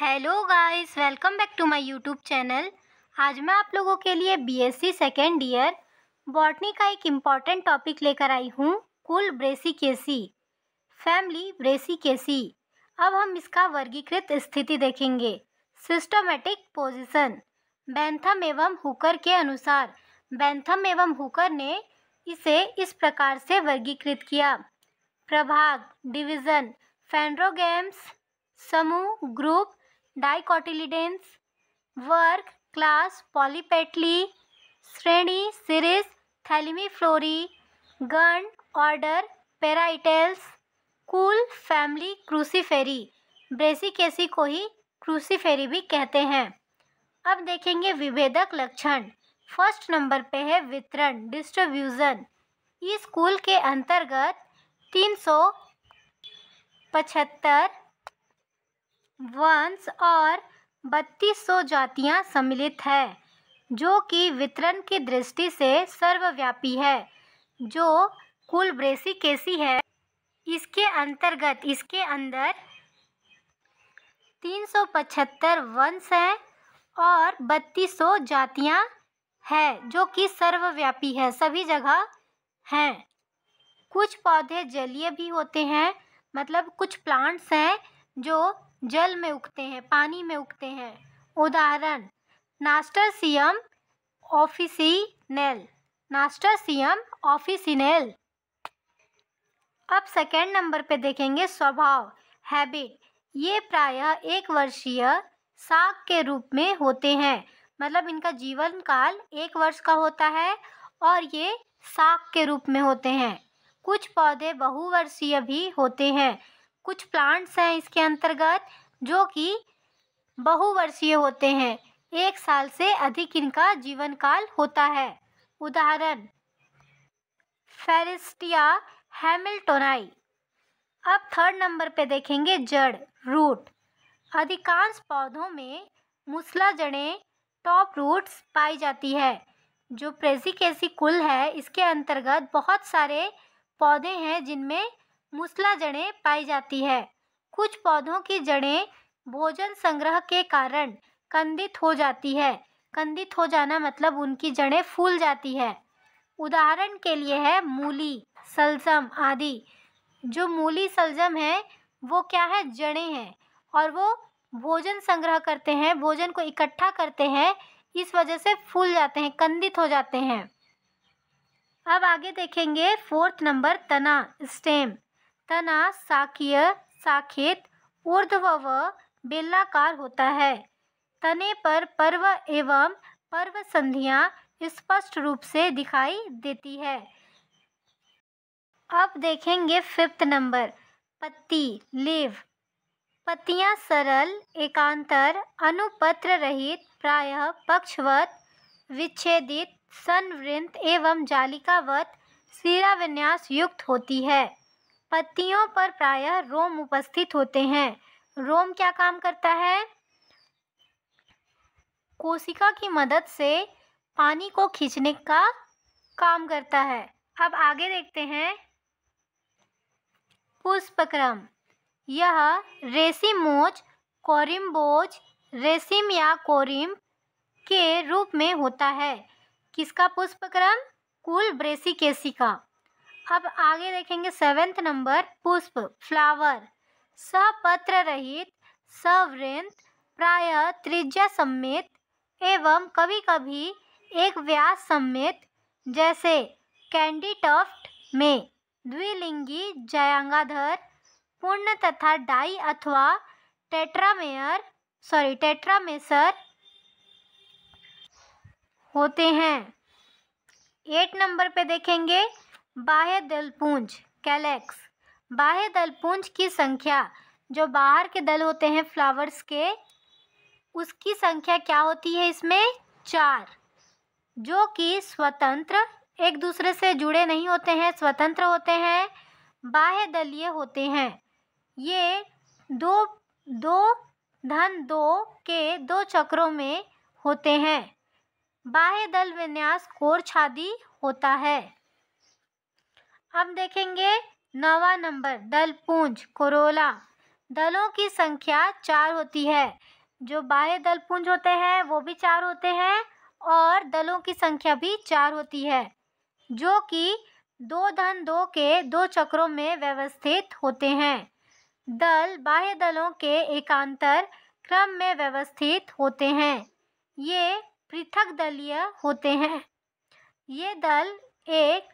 hello guys welcome back to my YouTube channel आज मैं आप लोगों के लिए बीएससी सेकेंड ईयर बॉटनी का एक इम्पॉर्टेंट टॉपिक लेकर आई हूँ कुल ब्रेसिकेसी फैमिली ब्रेसिकेसी अब हम इसका वर्गीकृत स्थिति देखेंगे सिस्टोमेटिक पोजीशन बैंथम एवं हुकर के अनुसार बैंथम एवं हुकर ने इसे इस प्रकार से वर्गीकृत किया प्रभाग डिविजन फैंड्रोगेम्स समूह ग्रुप डाइकोटिलिडेंस वर्ग क्लास पॉलीपेटली श्रेणी सीरीज फ्लोरी गण ऑर्डर पेराइटल्स कुल फैमिली क्रूसीफेरी ब्रेसिकेसी को ही क्रूसीफेरी भी कहते हैं अब देखेंगे विभेदक लक्षण फर्स्ट नंबर पे है वितरण डिस्ट्रीब्यूज़न इस कुल के अंतर्गत तीन सौ पचहत्तर वंश और बत्तीस सौ जातियाँ सम्मिलित है जो कि वितरण की दृष्टि से सर्वव्यापी है जो कुल ब्रेसी केसी है इसके अंतर्गत इसके अंदर तीन सौ पचहत्तर वंश हैं और बत्तीस सौ जातियाँ हैं जो कि सर्वव्यापी है सभी जगह हैं कुछ पौधे जलीय भी होते हैं मतलब कुछ प्लांट्स हैं जो जल में उगते हैं पानी में उगते हैं उदाहरण नास्टरसियम ऑफिसिनेल नास्टरसियम ऑफिसिनेल अब सेकेंड नंबर पे देखेंगे स्वभाव हैबिट ये प्रायः एक वर्षीय साग के रूप में होते हैं मतलब इनका जीवन काल एक वर्ष का होता है और ये साग के रूप में होते हैं कुछ पौधे बहुवर्षीय भी होते हैं कुछ प्लांट्स हैं इसके अंतर्गत जो कि बहुवर्षीय होते हैं एक साल से अधिक इनका जीवन काल होता है उदाहरण फेरिस्टिया हैमिल्टोनाई अब थर्ड नंबर पे देखेंगे जड़ रूट अधिकांश पौधों में मुसला जड़ें टॉप रूट्स पाई जाती है जो प्रेसिकेसी कुल है इसके अंतर्गत बहुत सारे पौधे हैं जिनमें मुसला जड़ें पाई जाती है कुछ पौधों की जड़ें भोजन संग्रह के कारण कंदित हो जाती है कंदित हो जाना मतलब उनकी जड़ें फूल जाती है उदाहरण के लिए है मूली सलजम आदि जो मूली सलजम है वो क्या है जड़ें हैं और वो भोजन संग्रह करते हैं भोजन को इकट्ठा करते हैं इस वजह से फूल जाते हैं कंदित हो जाते हैं अब आगे देखेंगे फोर्थ नंबर तना स्टेम तना शाकीय साखित ऊर्ध्व व बेलनाकार होता है तने पर पर्व एवं पर्व संधियां स्पष्ट रूप से दिखाई देती है अब देखेंगे फिफ्थ नंबर पत्ती लेव पत्तियां सरल एकांतर अनुपत्र रहित प्रायः पक्षवत विच्छेदित संवृत्त एवं जालिकावत शिरा विन्यास युक्त होती है पत्तियों पर प्रायः रोम उपस्थित होते हैं रोम क्या काम करता है कोशिका की मदद से पानी को खींचने का काम करता है अब आगे देखते हैं पुष्पक्रम यह रेसिमोज कोरिम्बोज रेसिम या कोरिम के रूप में होता है किसका पुष्पक्रम कुल ब्रेसिकेसी का अब आगे देखेंगे सेवेंथ नंबर पुष्प फ्लावर सपत्र रहित सवृंत प्राय त्रिज्या सम्मित एवं कभी कभी एक व्यास सम्मित जैसे कैंडी टफ्ट में द्विलिंगी जयांगाधर पूर्ण तथा डाई अथवा टेट्रामेयर सॉरी टेट्रामेसर होते हैं एट नंबर पे देखेंगे बाह्य दलपूंज कैलेक्स बाह्य दलपूंज की संख्या जो बाहर के दल होते हैं फ्लावर्स के उसकी संख्या क्या होती है इसमें चार जो कि स्वतंत्र एक दूसरे से जुड़े नहीं होते हैं स्वतंत्र होते हैं बाह्य दलीय होते हैं ये दो दो धन दो के दो चक्रों में होते हैं बाह्य दल विन्यास कोर छादी होता है अब देखेंगे नवा नंबर दल पूंज कोरोला दलों की संख्या चार होती है जो बाह्य दल पूंज होते हैं वो भी चार होते हैं और दलों की संख्या भी चार होती है जो कि दो धन दो के दो चक्रों में व्यवस्थित होते हैं दल बाह्य दलों के एकांतर क्रम में व्यवस्थित होते हैं ये पृथक दलीय होते हैं ये दल एक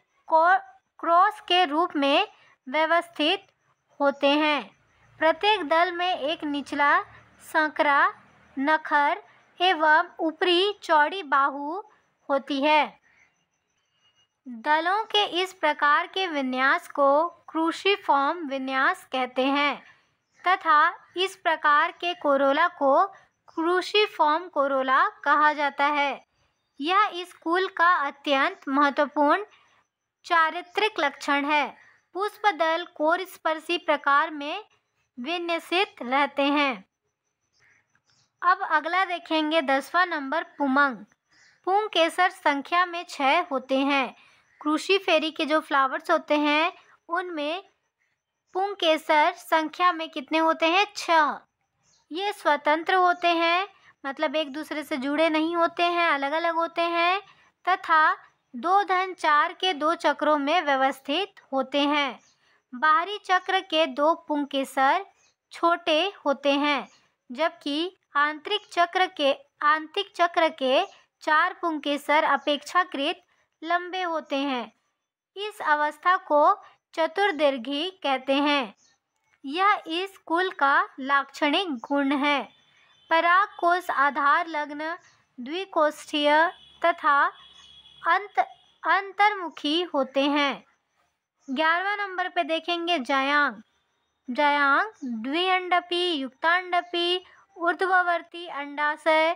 क्रॉस के रूप में व्यवस्थित होते हैं प्रत्येक दल में एक निचला संकरा नखर एवं ऊपरी चौड़ी बाहु होती है दलों के इस प्रकार के विन्यास को क्रूशीफॉर्म विन्यास कहते हैं तथा इस प्रकार के कोरोला को क्रूशीफॉर्म कोरोला कहा जाता है यह इस कुल का अत्यंत महत्वपूर्ण चारित्रिक लक्षण है पुष्प दल कोर स्पर्शी प्रकार में विन्यसित रहते हैं अब अगला देखेंगे दसवां नंबर पुमंग पुंग केसर संख्या में छः होते हैं कृषि फेरी के जो फ्लावर्स होते हैं उनमें पुंग केसर संख्या में कितने होते हैं छः ये स्वतंत्र होते हैं मतलब एक दूसरे से जुड़े नहीं होते हैं अलग अलग होते हैं तथा दो धन चार के दो चक्रों में व्यवस्थित होते हैं बाहरी चक्र के दो पुंकेसर छोटे होते हैं जबकि आंतरिक चक्र के आंतरिक चक्र के चार पुंकेसर अपेक्षाकृत लंबे होते हैं इस अवस्था को चतुर्दीर्घी कहते हैं यह इस कुल का लाक्षणिक गुण है पराग कोष आधार लग्न द्विकोष्ठीय तथा अंत अंतर्मुखी होते हैं ग्यारहवा नंबर पे देखेंगे जयांग जयांग द्विअंडपी युक्तांडपी ऊर्धवर्ती अंडाशय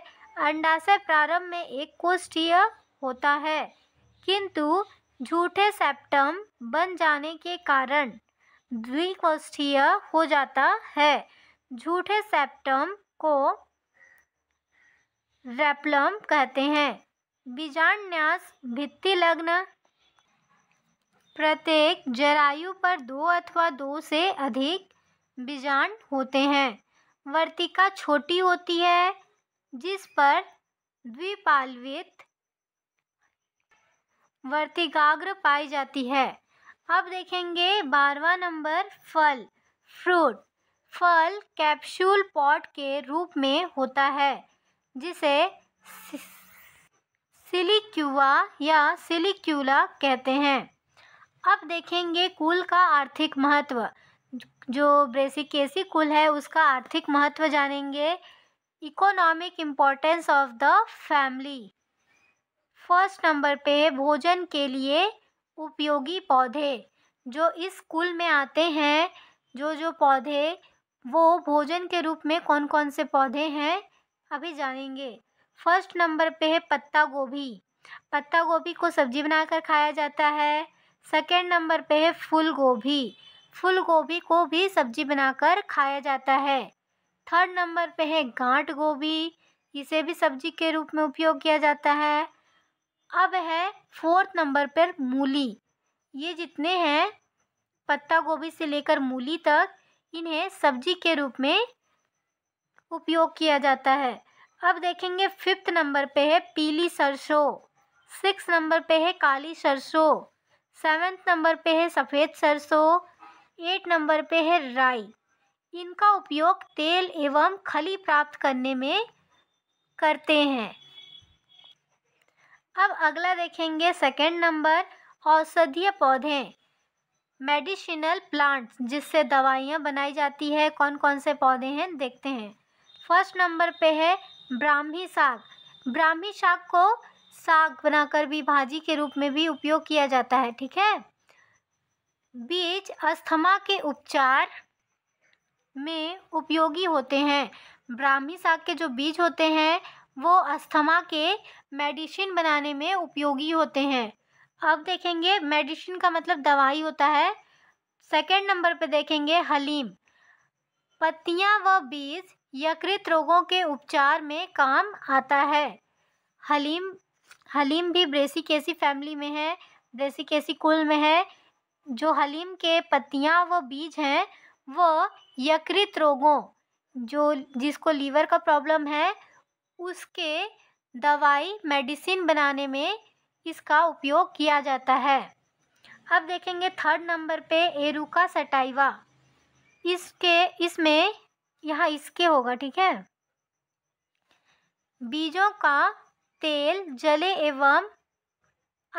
अंडाशय प्रारंभ में एक कोष्ठीय होता है किंतु झूठे सेप्टम बन जाने के कारण द्विकोष्ठीय हो जाता है झूठे सेप्टम को रेप्लम कहते हैं न्यास भित्ति लग्न प्रत्येक जरायु पर दो अथवा दो से अधिक बीजाण होते हैं वर्तिका छोटी होती है जिस पर द्विपालवित वर्तिकाग्र पाई जाती है अब देखेंगे बारवा नंबर फल फ्रूट फल कैप्सूल पॉट के रूप में होता है जिसे सिलिक्यूआ या सिलिक्यूला कहते हैं अब देखेंगे कुल का आर्थिक महत्व जो ब्रेसिकेसी कुल है उसका आर्थिक महत्व जानेंगे economic importance of the family first number पे भोजन के लिए उपयोगी पौधे जो इस कुल में आते हैं जो जो पौधे वो भोजन के रूप में कौन कौन से पौधे हैं अभी जानेंगे फर्स्ट नंबर पे है पत्ता गोभी पत्ता गोभी को सब्जी बनाकर खाया जाता है सेकेंड नंबर पे है फूल गोभी फूल गोभी को भी सब्जी बनाकर खाया जाता है थर्ड नंबर पे है गांठ गोभी इसे भी सब्जी के रूप में उपयोग किया जाता है अब है फोर्थ नंबर पर मूली ये जितने हैं पत्ता गोभी से लेकर मूली तक इन्हें सब्जी के रूप में उपयोग किया जाता है अब देखेंगे फिफ्थ नंबर पे है पीली सरसों सिक्स नंबर पे है काली सरसों सेवेंथ नंबर पे है सफ़ेद सरसों एट नंबर पे है राई इनका उपयोग तेल एवं खली प्राप्त करने में करते हैं अब अगला देखेंगे सेकेंड नंबर औषधीय पौधे मेडिसिनल प्लांट्स जिससे दवाइयाँ बनाई जाती है कौन कौन से पौधे हैं देखते हैं फर्स्ट नंबर पे है ब्राह्मी साग ब्राह्मी साग को साग बनाकर भी भाजी के रूप में भी उपयोग किया जाता है ठीक है बीज अस्थमा के उपचार में उपयोगी होते हैं ब्राह्मी साग के जो बीज होते हैं वो अस्थमा के मेडिसिन बनाने में उपयोगी होते हैं अब देखेंगे मेडिसिन का मतलब दवाई होता है सेकेंड नंबर पे देखेंगे हलीम पत्तियाँ व बीज यकृत रोगों के उपचार में काम आता है हलीम हलीम भी ब्रेसिकेसी फैमिली में है ब्रेसिकेसी कुल में है जो हलीम के पत्तियाँ व बीज हैं वो यकृत रोगों जो जिसको लीवर का प्रॉब्लम है उसके दवाई मेडिसिन बनाने में इसका उपयोग किया जाता है अब देखेंगे थर्ड नंबर पे एरुका सटाइवा इसके इसमें यहाँ इसके होगा ठीक है बीजों का तेल जले एवं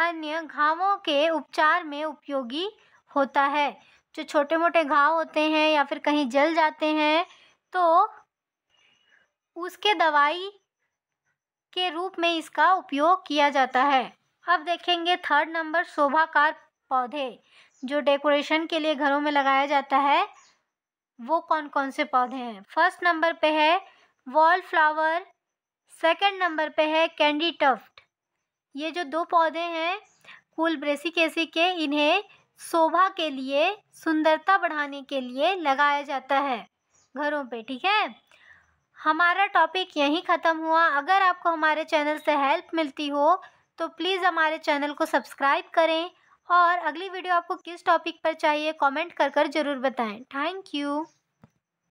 अन्य घावों के उपचार में उपयोगी होता है जो छोटे मोटे घाव होते हैं या फिर कहीं जल जाते हैं तो उसके दवाई के रूप में इसका उपयोग किया जाता है अब देखेंगे थर्ड नंबर शोभाकार पौधे जो डेकोरेशन के लिए घरों में लगाया जाता है वो कौन कौन से पौधे हैं फर्स्ट नंबर पे है वॉल फ्लावर सेकेंड नंबर पे है कैंडी टफ्ट ये जो दो पौधे हैं ब्रेसी ब्रेसिकेसी के इन्हें शोभा के लिए सुंदरता बढ़ाने के लिए लगाया जाता है घरों पे ठीक है हमारा टॉपिक यहीं ख़त्म हुआ अगर आपको हमारे चैनल से हेल्प मिलती हो तो प्लीज़ हमारे चैनल को सब्सक्राइब करें और अगली वीडियो आपको किस टॉपिक पर चाहिए कमेंट कर कर ज़रूर बताएं थैंक यू